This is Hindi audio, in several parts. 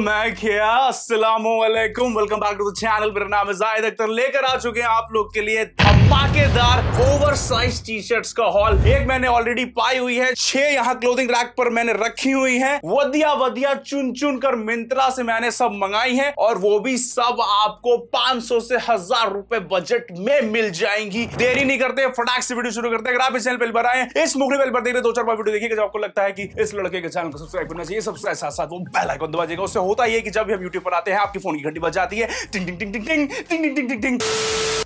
मैं खेया Aslam welcome back to the channel मेरा नाम है जाहिद अख्तर लेकर आ चुके हैं आप लोग के लिए धमाकेदार ओवर साइज टी शर्ट का हॉल एक मैंने ऑलरेडी पाई हुई है छह यहाँ क्लोथिंग रैक पर मैंने रखी हुई है वदिया वदिया चुन चुन कर मिंत्रा से मैंने सब मंगाई है और वो भी सब आपको 500 से हजार रुपए बजट में मिल जाएंगी देरी नहीं करते फटाक से वीडियो शुरू करते हैं अगर आप इस चैनल पर बनाए इस मुखड़ी बेल पर देख रहे दो चार बार वीडियो देखिए आपको लगता है कि इस लड़के के चैनल को सब्सक्राइब करना चाहिए सब्सक्राइब साथ साथ वो बेल आइकन दबा जाएगा उससे होता है कि जब भी हम यूट्यूब पर आते हैं आपकी फोन की घंटी बज जाती है टिंग टिंग टिंग टिंग टिंग टिंग टिंग टिंग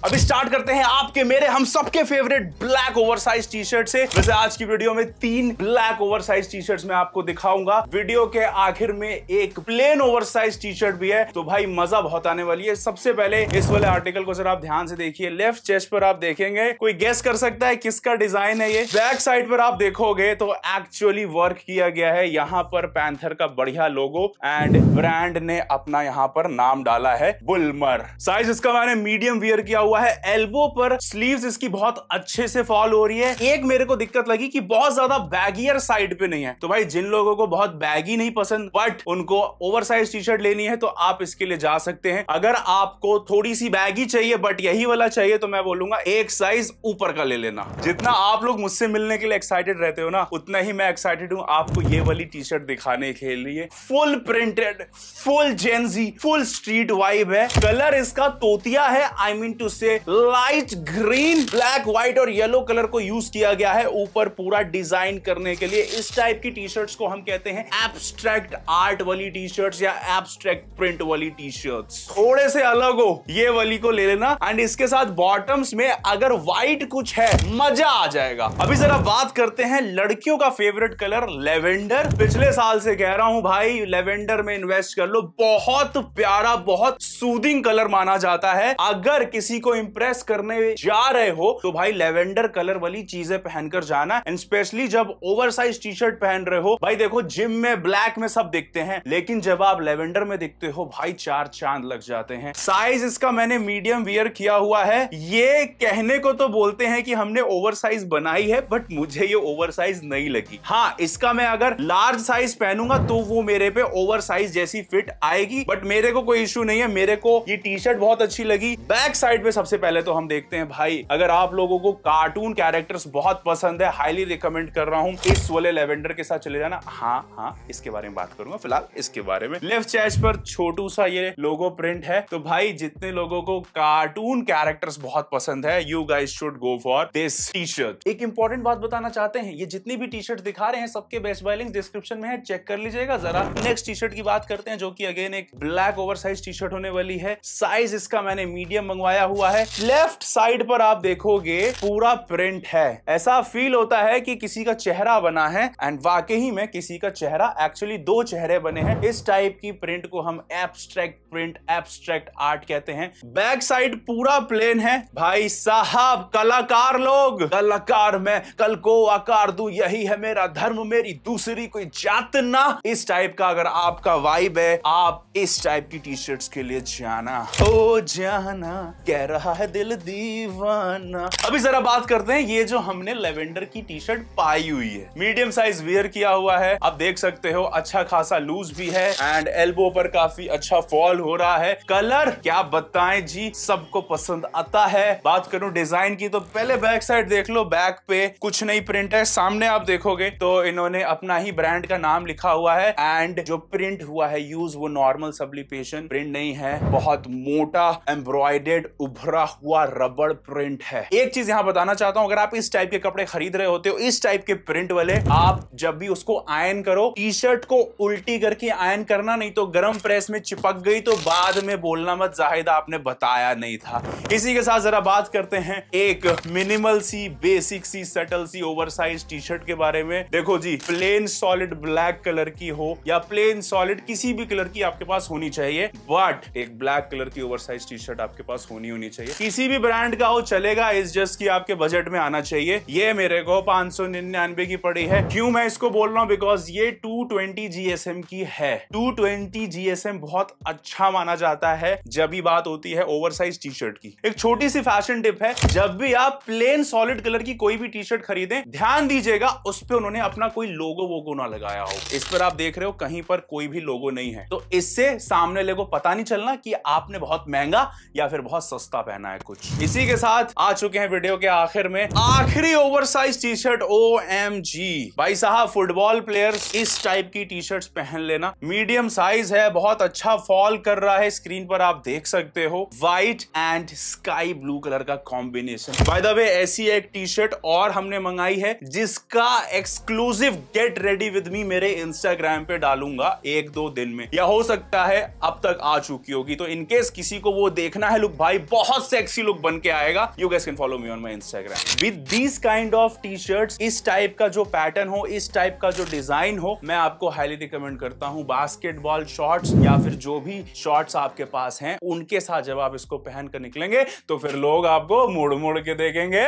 अभी स्टार्ट करते हैं आप आपके मेरे हम सबके favourite black oversize T shirt से वैसे आज की वीडियो में तीन black oversize T shirt में आपको दिखाऊंगा वीडियो के आखिर में एक plain oversize T shirt भी है तो भाई मजा बहुत आने वाली है सबसे पहले इस वाले आर्टिकल को जरा आप ध्यान से देखिए लेफ्ट चेस्ट पर आप देखेंगे कोई गेस कर सकता है किसका डिजाइन है ये बैक साइड पर आप देखोगे तो एक्चुअली वर्क किया गया है यहाँ पर पैंथर का बढ़िया लोगो एंड ब्रांड ने अपना यहाँ पर नाम डाला है बुलमर साइज इसका मैंने मीडियम वियर किया हुआ है एल्बो पर स्लीव्स इसकी बहुत अच्छे से फॉल हो रही है एक मेरे को दिक्कत लगी कि बहुत ज्यादा बैगियर साइड पे नहीं है तो भाई जिन लोगों को बहुत बैगी नहीं पसंद बट उनको ओवर साइज टी शर्ट लेनी है तो आप इसके लिए जा सकते हैं अगर आपको थोड़ी सी बैगी चाहिए बट यही वाला चाहिए तो मैं बोलूंगा एक साइज ऊपर का ले लेना जितना आप लोग मुझसे मिलने के लिए एक्साइटेड रहते हो ना उतना ही मैं एक्साइटेड हूँ आपको ये वाली टी शर्ट दिखाने के लिए full printed full gen Z full street vibe है कलर इसका तोतिया है I mean to say light green black white और येलो कलर को यूज किया गया है ऊपर पूरा डिजाइन करने के लिए इस टाइप की टी शर्ट्स को हम कहते हैं एब्स्ट्रैक्ट आर्ट वाली टी शर्ट या एब्स्ट्रैक्ट प्रिंट वाली टी शर्ट थोड़े से अलग हो ये वाली को ले लेना एंड इसके साथ बॉटम्स में अगर व्हाइट कुछ है मजा आ जाएगा अभी जरा बात करते हैं लड़कियों का फेवरेट कलर लेवेंडर पिछले साल से कह रहा हूं भाई लेवेंडर में इन्वेस्ट कर लो बहुत प्यारा बहुत सूदिंग कलर माना जाता है अगर किसी को इंप्रेस करने जा रहे हो तो भाई लेवेंडर कलर वाली चीजें पहनकर जाना एंड स्पेशली जब ओवर साइज टी शर्ट पहन रहे हो भाई देखो जिम में ब्लैक में सब दिखते हैं लेकिन जब आप लेवेंडर में दिखते हो भाई चार चांद लग जाते हैं साइज इसका मैंने मीडियम वियर किया हुआ है ये कहने को तो बोलते हैं कि हमने ओवर साइज बनाई है बट मुझे ये ओवर साइज नहीं लगी हाँ इसका मैं अगर लार्ज साइज पहनूंगा तो वो मेरे पे ओवर साइज जैसी फिट आएगी बट मेरे को कोई इश्यू नहीं है मेरे को ये टी शर्ट बहुत अच्छी लगी बैक साइड पे सबसे पहले तो हम देखते हैं भाई अगर आप लोगों को कार्टून कैरेक्टर्स बहुत पसंद है हाईली रिकमेंड कर रहा हूँ इस वाले लेवेंडर के साथ चले जाना हाँ हाँ इसके बारे में बात करूंगा फिलहाल इसके बारे में लेफ्ट चैच पर छोटू सा ये लोगो प्रिंट है तो भाई जितने लोगों को कार्टून कैरेक्टर्स बहुत पसंद है you guys should go for this T shirt एक इंपॉर्टेंट बात बताना चाहते हैं ये जितनी भी टी शर्ट दिखा रहे हैं सबके बेस्ट बाय लिंक डिस्क्रिप्शन में है चेक कर लीजिएगा जरा नेक्स्ट टी शर्ट की बात करते हैं जो की अगेन एक black oversize T shirt होने वाली है साइज इसका मैंने मीडियम मंगवाया हुआ है लेफ्ट साइड साइड पर आप देखोगे पूरा प्रिंट है ऐसा फील होता है कि किसी का चेहरा बना है एंड वाकई में किसी का चेहरा एक्चुअली दो चेहरे बने हैं इस टाइप की प्रिंट को हम एब्स्ट्रैक्ट प्रिंट एब्स्ट्रैक्ट आर्ट कहते हैं बैक साइड पूरा प्लेन है भाई साहब कलाकार लोग कलाकार मैं कल को आकार दू यही है मेरा धर्म मेरी दूसरी कोई जात ना इस टाइप का अगर आपका वाइब है आप इस टाइप की टी शर्ट के लिए जाना हो जाना कह रहा है दिल दी दीवाना अभी जरा बात करते हैं ये जो हमने लेवेंडर की टी शर्ट पाई हुई है मीडियम साइज वेयर किया हुआ है आप देख सकते हो अच्छा खासा लूज भी है एंड एल्बो पर काफी अच्छा फॉल हो रहा है कलर क्या बताएं जी सबको पसंद आता है बात करूं डिजाइन की तो पहले बैक साइड देख लो बैक पे कुछ नहीं प्रिंट है सामने आप देखोगे तो इन्होंने अपना ही ब्रांड का नाम लिखा हुआ है एंड जो प्रिंट हुआ है यूज वो नॉर्मल सब्लिपेशन प्रिंट नहीं है बहुत मोटा एम्ब्रॉयडेड उभरा हुआ रबड़ प्रिंट है एक चीज यहां बताना चाहता हूं अगर आप इस टाइप के कपड़े खरीद रहे होते हो इस टाइप के प्रिंट वाले आप जब भी उसको आयन करो टी शर्ट को उल्टी करके आयन करना नहीं तो गर्म प्रेस में चिपक गई तो बाद में बोलना मत जाहिद आपने बताया नहीं था इसी के साथ जरा बात करते हैं एक मिनिमल सी बेसिक सी सटल सी ओवर साइज टी शर्ट के बारे में देखो जी प्लेन सॉलिड ब्लैक कलर की हो या प्लेन सॉलिड किसी भी कलर की आपके पास होनी चाहिए बट एक ब्लैक कलर की ओवर साइज टी शर्ट आपके पास होनी होनी चाहिए किसी भी ब्रांड का हो चलेगा इस जस्ट की आपके बजट में आना चाहिए ये मेरे को पांच सौ निन्यानवे की पड़ी है क्यों मैं इसको बोल रहा हूँ बिकॉज ये टू ट्वेंटी जीएसएम की है टू ट्वेंटी जीएसएम बहुत अच्छा माना जाता है जब भी बात होती है ओवर साइज टी शर्ट की एक छोटी सी फैशन टिप है जब भी आप प्लेन सॉलिड कलर की कोई भी टी शर्ट खरीदें ध्यान दीजिएगा उस पर उन्होंने अपना कोई लोगो वोगो ना लगाया हो इस पर आप देख रहे हो कहीं पर कोई भी लोगो नहीं है तो इससे सामने वाले को पता नहीं चलना कि आपने बहुत महंगा या फिर बहुत सस्ता पहना है कुछ इसी के साथ आ चुके हैं वीडियो के आखिर में आखिरी oversize T shirt O M G भाई साहब फुटबॉल प्लेयर इस टाइप की टी शर्ट पहन लेना मीडियम साइज है बहुत अच्छा फॉल कर रहा है स्क्रीन पर आप देख सकते हो white and sky blue colour का कॉम्बिनेशन बाय द वे ऐसी एक टी शर्ट और हमने मंगाई है जिसका exclusive get ready with me मेरे इंस्टाग्राम पे डालूंगा एक दो दिन में या हो सकता है अब तक आ चुकी होगी तो इनकेस किसी को वो देखना है लुक भाई बहुत सेक्सी लुक बन के आएगा you guys can follow me on my Instagram with these kind of T shirt इस टाइप का जो पैटर्न हो इस टाइप का जो डिजाइन हो मैं आपको हाईली रिकमेंड करता हूँ बास्केटबॉल शॉर्ट्स या फिर जो भी शॉर्ट्स आपके पास हैं उनके साथ जब आप इसको पहन कर निकलेंगे तो फिर लोग आपको मुड़ मुड़ के देखेंगे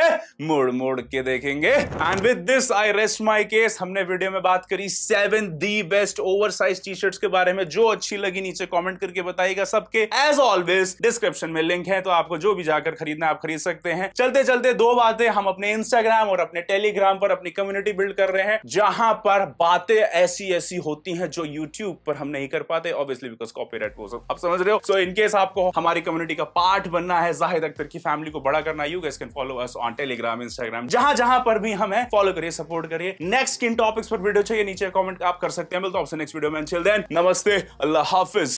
मुड़ मुड़ के देखेंगे and with this I rest my case हमने वीडियो में बात करी seven the best oversize T shirt के बारे में जो अच्छी लगी नीचे कॉमेंट करके बताइएगा सबके एज ऑलवेज डिस्क्रिप्शन में लिंक है तो आपको जो भी जाकर खरीदना है खरीद सकते हैं चलते चलते दो बातें हम अपने इंस्टाग्राम और अपने टेलीग्राम पर अपनी कम्युनिटी बिल्ड कर रहे हैं जहां पर बातें ऐसी ऐसी होती हैं जो यूट्यूब पर हम नहीं कर पाते ऑब्वियसली बिकॉज कॉपीराइट वो सब आप समझ रहे हो सो इनकेस आपको हमारी कम्युनिटी का पार्ट बनना है जाहिद अख्तर की फैमिली को बड़ा करना you guys can follow us on Telegram Instagram जहां जहां पर भी हमें फॉलो करिए सपोर्ट करिए नेक्स्ट किन टॉपिक्स पर वीडियो चाहिए नीचे कमेंट आप कर सकते हैं मिलते तो आपसे नेक्स्ट वीडियो में देन नमस्ते अल्लाह हाफिज